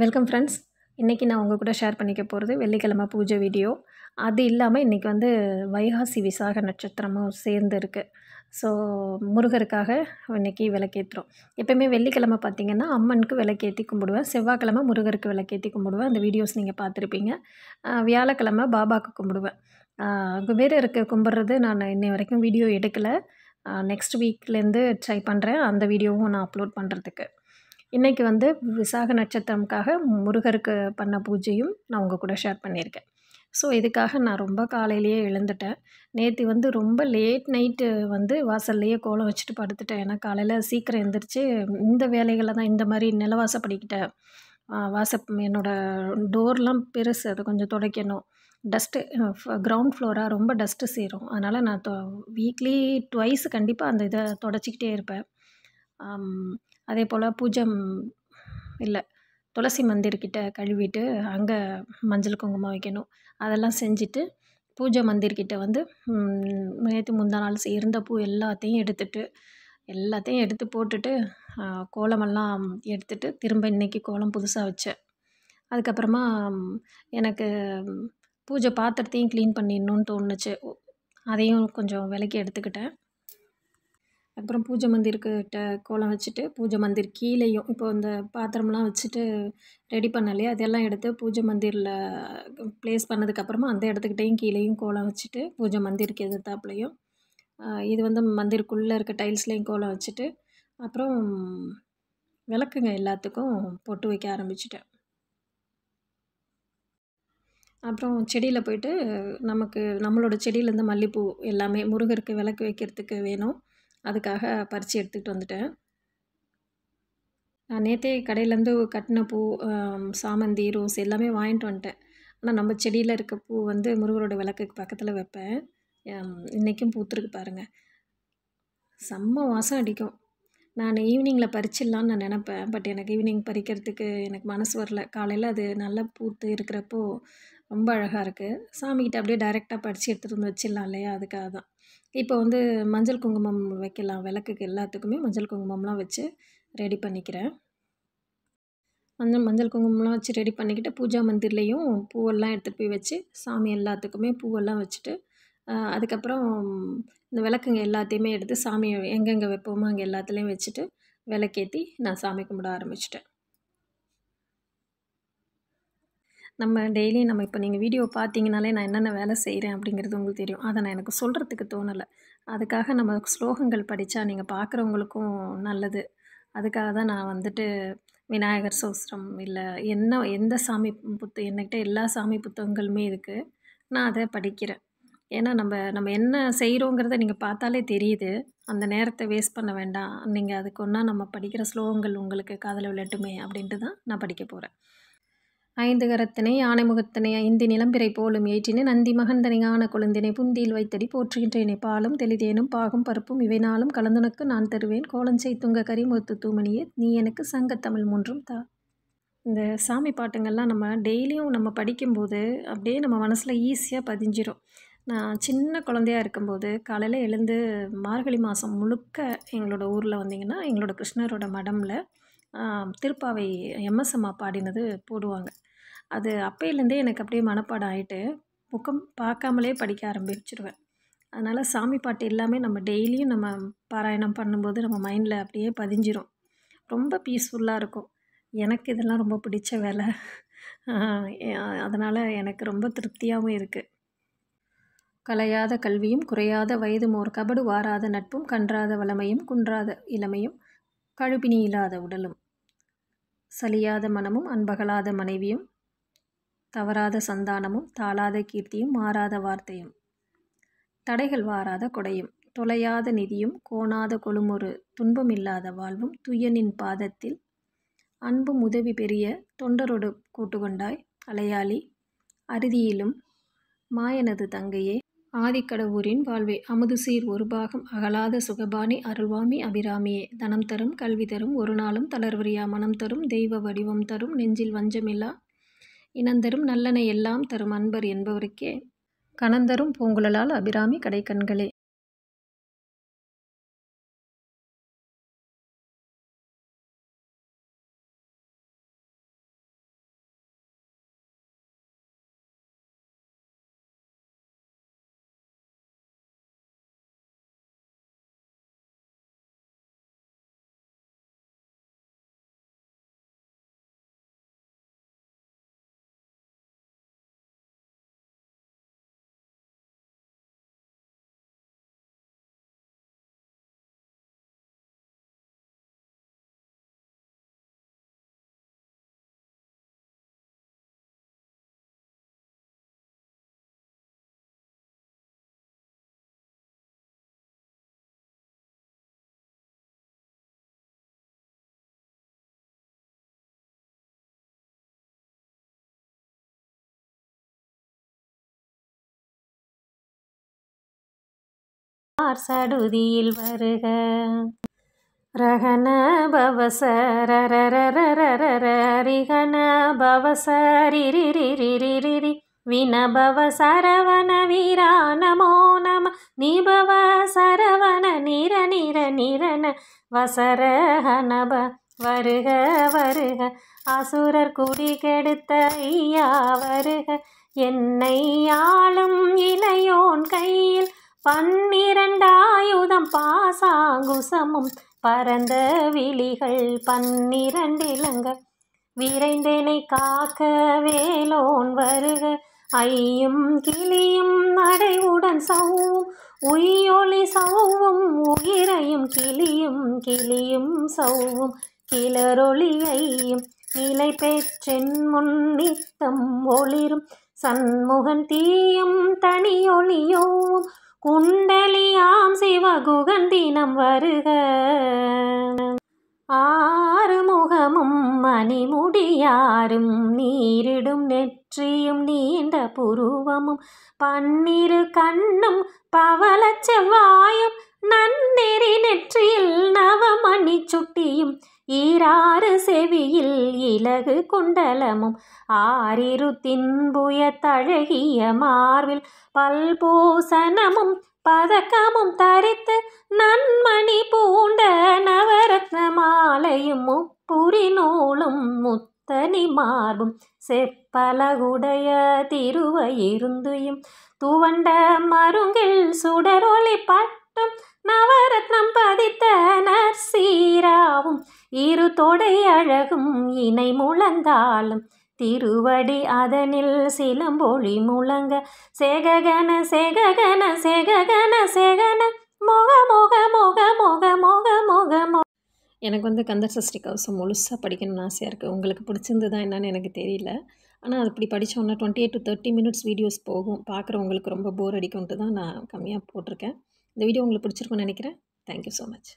welcome friends இன்றைக்கி நான் உங்கள் கூட ஷேர் பண்ணிக்க போகிறது வெள்ளிக்கிழமை பூஜை வீடியோ அது இல்லாமல் இன்றைக்கி வந்து வைகாசி விசாக நட்சத்திரமும் சேர்ந்து இருக்குது ஸோ முருகருக்காக இன்றைக்கி விளக்கேற்றுறோம் எப்போயுமே வெள்ளிக்கிழமை பார்த்திங்கன்னா அம்மனுக்கு விளக்கேற்றி கும்பிடுவேன் செவ்வாய்க்கிழமை முருகருக்கு விளக்கேற்றி கும்பிடுவேன் அந்த வீடியோஸ் நீங்கள் பார்த்துருப்பீங்க வியாழக்கிழமை பாபாவுக்கு கும்பிடுவேன் குபேரருக்கு கும்பிட்றது நான் இன்னை வரைக்கும் வீடியோ எடுக்கலை நெக்ஸ்ட் வீக்லேருந்து ட்ரை பண்ணுறேன் அந்த வீடியோவும் நான் அப்லோட் பண்ணுறதுக்கு இன்றைக்கி வந்து விசாக நட்சத்திரம்காக முருகருக்கு பண்ண பூஜையும் நான் உங்கள் கூட ஷேர் பண்ணியிருக்கேன் ஸோ இதுக்காக நான் ரொம்ப காலையிலேயே எழுந்துட்டேன் நேற்று வந்து ரொம்ப லேட் நைட்டு வந்து வாசல்லையே கோலம் வச்சுட்டு படுத்துட்டேன் ஏன்னா காலையில் சீக்கிரம் எழுந்திரிச்சு இந்த வேலைகளை தான் இந்த மாதிரி நிலவாசப்படிக்கிட்டேன் வாச என்னோடய டோர்லாம் பெருசு அதை கொஞ்சம் துடைக்கணும் டஸ்ட்டு கிரவுண்ட் ஃப்ளோராக ரொம்ப டஸ்ட்டு சேரும் அதனால் நான் வீக்லி ட்வைஸ் கண்டிப்பாக அந்த இதை தொடச்சிக்கிட்டே இருப்பேன் அதே போல் பூஜை இல்லை துளசி மந்திர்கிட்ட கழுவிட்டு அங்கே மஞ்சள் குங்குமம் வைக்கணும் அதெல்லாம் செஞ்சுட்டு பூஜை மந்திர்கிட்ட வந்து நேற்று முந்தா நாள் இருந்த பூ எல்லாத்தையும் எடுத்துட்டு எல்லாத்தையும் எடுத்து போட்டுட்டு கோலமெல்லாம் எடுத்துட்டு திரும்ப இன்றைக்கி கோலம் புதுசாக வச்சேன் அதுக்கப்புறமா எனக்கு பூஜை பாத்திரத்தையும் க்ளீன் பண்ணிடணுன்னு தோணுச்சு அதையும் கொஞ்சம் விலக்கி எடுத்துக்கிட்டேன் அதுக்கப்புறம் பூஜை மந்திர்கிட்ட கோலம் வச்சுட்டு பூஜை மந்திர் கீழேயும் இப்போ இந்த பாத்திரம்லாம் வச்சுட்டு ரெடி பண்ணலையே அதெல்லாம் எடுத்து பூஜை மந்திரில் ப்ளேஸ் பண்ணதுக்கப்புறமா அந்த இடத்துக்கிட்டேயும் கீழேயும் கோலம் வச்சுட்டு பூஜை மந்திருக்கு எதிர்த்தாப்புலையும் இது வந்து மந்திருக்குள்ளே இருக்க டைல்ஸ்லேயும் கோலம் வச்சுட்டு அப்புறம் விளக்குங்க எல்லாத்துக்கும் பொட்டு வைக்க ஆரம்பிச்சிட்டேன் அப்புறம் செடியில் போயிட்டு நமக்கு நம்மளோட செடியிலேருந்து மல்லிகைப்பூ எல்லாமே முருகருக்கு விளக்கு வைக்கிறதுக்கு வேணும் அதுக்காக பறித்து எடுத்துக்கிட்டு வந்துட்டேன் நான் நேற்றே கடையிலேருந்து கட்டின பூ சாமந்தி ரோஸ் எல்லாமே வாங்கிட்டு வந்துட்டேன் ஆனால் நம்ம செடியில் இருக்க பூ வந்து முருகரோட விளக்குக்கு பக்கத்தில் வைப்பேன் இன்றைக்கும் பூத்துருக்கு பாருங்கள் செம்ம வாசம் அடிக்கும் நான் ஈவினிங்கில் பறிச்சிடலான்னு நான் நினப்பேன் பட் எனக்கு ஈவினிங் பறிக்கிறதுக்கு எனக்கு மனசு வரல காலையில் அது நல்லா பூத்து இருக்கிறப்போ ரொம்ப அழகாக இருக்குது சாமிக்கிட்ட அப்படியே டைரெக்டாக பறித்து எடுத்துகிட்டு வந்து வச்சிடலாம் இல்லையா அதுக்காக தான் இப்போ வந்து மஞ்சள் குங்குமம் வைக்கலாம் விளக்குக்கு எல்லாத்துக்குமே மஞ்சள் குங்குமம்லாம் வச்சு ரெடி பண்ணிக்கிறேன் மஞ்சள் மஞ்சள் குங்குமம்லாம் வச்சு ரெடி பண்ணிக்கிட்டு பூஜா மந்திர்லேயும் பூவெல்லாம் எடுத்துகிட்டு போய் வச்சு சாமி எல்லாத்துக்குமே பூவெல்லாம் வச்சுட்டு அதுக்கப்புறம் இந்த விளக்குங்க எல்லாத்தையுமே எடுத்து சாமி எங்கெங்கே வைப்போமோ அங்கே எல்லாத்துலேயும் வச்சுட்டு விளக்கேற்றி நான் சாமி கும்பிட ஆரம்பிச்சிட்டேன் நம்ம டெய்லி நம்ம இப்போ நீங்கள் வீடியோ பார்த்தீங்கனாலே நான் என்னென்ன வேலை செய்கிறேன் அப்படிங்கிறது உங்களுக்கு தெரியும் அதை நான் எனக்கு சொல்கிறதுக்கு தோணலை அதுக்காக நம்ம ஸ்லோகங்கள் படித்தா நீங்கள் பார்க்குறவங்களுக்கும் நல்லது அதுக்காக தான் நான் வந்துட்டு விநாயகர் சோஸ்திரம் இல்லை என்ன எந்த சாமி புத்த என்கிட்ட எல்லா சாமி புத்தகங்களுமே இருக்குது நான் அதை படிக்கிறேன் ஏன்னா நம்ம நம்ம என்ன செய்கிறோங்கிறத நீங்கள் பார்த்தாலே தெரியுது அந்த நேரத்தை வேஸ்ட் பண்ண வேண்டாம் நீங்கள் அதுக்கு ஒன்றா நம்ம படிக்கிற ஸ்லோகங்கள் உங்களுக்கு காதல் விளட்டுமே அப்படின்ட்டு தான் நான் படிக்க போகிறேன் ஐந்து கரத்தினை ஆணைமுகத்தினை ஐந்து நிலம்பிரை போலும் ஏற்றினை நந்தி மகந்தனை ஆன குழந்தினை புந்தியில் வைத்தடி போற்றுகின்றேனை பாலும் தெளிதேனும் பாகும் பருப்பும் இவை நாளும் கலந்துனக்கு நான் தருவேன் கோலஞ்சை துங்க கரிமுத்து தூமணியே நீ எனக்கு சங்கத்தமிழ் மூன்றும் தா இந்த சாமி பாட்டுங்கள்லாம் நம்ம டெய்லியும் நம்ம படிக்கும்போது அப்படியே நம்ம மனசில் ஈஸியாக பதிஞ்சிரும் நான் சின்ன குழந்தையாக இருக்கும்போது காலையில் எழுந்து மார்கழி மாதம் முழுக்க எங்களோட ஊரில் வந்திங்கன்னா எங்களோட கிருஷ்ணரோட மடமில் திருப்பாவை எம்எஸ் அம்மா பாடினது போடுவாங்க அது அப்பையிலேருந்தே எனக்கு அப்படியே மனப்பாடம் ஆகிட்டு முக்கம் பார்க்காமலே படிக்க ஆரம்பிச்சிடுவேன் அதனால் சாமி பாட்டு எல்லாமே நம்ம டெய்லியும் நம்ம பாராயணம் பண்ணும்போது நம்ம மைண்டில் அப்படியே பதிஞ்சிரும் ரொம்ப பீஸ்ஃபுல்லாக இருக்கும் எனக்கு இதெல்லாம் ரொம்ப பிடிச்ச வேலை அதனால் எனக்கு ரொம்ப திருப்தியாகவும் இருக்குது கலையாத கல்வியும் குறையாத வயதும் ஓர் கபடு வாராத நட்பும் கன்றாத வளமையும் குன்றாத இளமையும் கழுப்பினி இல்லாத உடலும் சலியாத மனமும் அன்பகலாத மனைவியும் தவறாத சந்தானமும் தாளாத கீர்த்தியும் மாறாத வார்த்தையும் தடைகள் வாராத கொடையும் தொலையாத நிதியும் கோணாத கொழுமொரு துன்பமில்லாத வாழ்வும் துயனின் பாதத்தில் அன்பும் உதவி பெரிய தொண்டரோடு கூட்டுக்கொண்டாய் அலையாளி அறுதியிலும் மாயனது தங்கையே ஆதிக்கடவுரின் வாழ்வே அமுது சீர் ஒரு பாகம் அகலாத சுகபானி அருள்வாமி அபிராமியே தனம் தரும் கல்வி தரும் ஒரு நாளும் தளர்வரியா மனம் தரும் தெய்வ வடிவம் தரும் நெஞ்சில் வஞ்சமில்லா இனந்தரும் நல்லனை எல்லாம் தரும் அன்பர் என்பவருக்கே கணந்தரும் பூங்குழலால் அபிராமி கடைக்கண்களே பார் சடுதியில் வருக ரகன பவசரிகன பவசரிரிரிரிரிரி வினபவ சரவண வீரா நமோ நம நிபவ சரவண நிர நிர நிரன வசரஹனப வருக வருக அசுரர் குடி கெடுத்த ஐயா வருக என்னை ஆளும் இளையோன் கையில் பன்னிரண்டாயுதம் பாசாங்குசமும் பரந்த விழிகள் பன்னிரண்டிலங்க விரைந்தேனை காக்க வேலோன் வருக ஐயும் கிளியும் நடைவுடன் சவும் உய்யொளி சவும் உயிரையும் கிளியும் கிளியும் சவும் கிளரொளியையும் நிலை பெற்றென் முன்னித்தம் ஒளிரும் சண்முகன் தீயும் தனியொளியோவும் குண்டலியாம் சிவகுகன் தினம் வருக ஆறுமுகமும் மணிமுடியாரும் நீரிடும் நெற்றியும் நீண்ட புருவமும் பன்னிரு கண்ணும் பவள செவ்வாயும் நன்னெறி நெற்றியில் நவமணி சுட்டியும் ஈராறு செவியில் இலகு குண்டலமும் ஆரிரு தின்புய தழகிய மார்பில் பல்பூசனமும் பதக்கமும் தரித்து நன்மணி பூண்ட நவரத்ன மாலையும் முப்புரி நூலும் முத்தனி மார்பும் செப்பலகுடைய திருவயிருந்துயும் துவண்ட மருங்கில் சுடரொளி பட்டும் நவரத்னம் பதித்த இரு தொடை அழகும் இணை முழந்தாலும் திருவடி அதனில் சிலம்பொழி முழங்க சேககன சேககன சேககன சேகன முக முக முக முக முக முக முக எனக்கு வந்து கந்தர் சஷ்டி கவசம் முழுசாக படிக்கணும்னு ஆசையாக இருக்குது உங்களுக்கு பிடிச்சிருந்ததா என்னன்னு எனக்கு தெரியல ஆனால் அது இப்படி படித்தோன்னா twenty eight to thirty minutes videos போகும் பார்க்குறவங்களுக்கு ரொம்ப போர் அடிக்கும்ட்டு தான் நான் கம்மியாக போட்டிருக்கேன் இந்த வீடியோ உங்களுக்கு பிடிச்சிருக்குன்னு நினைக்கிறேன் தேங்க்யூ ஸோ மச்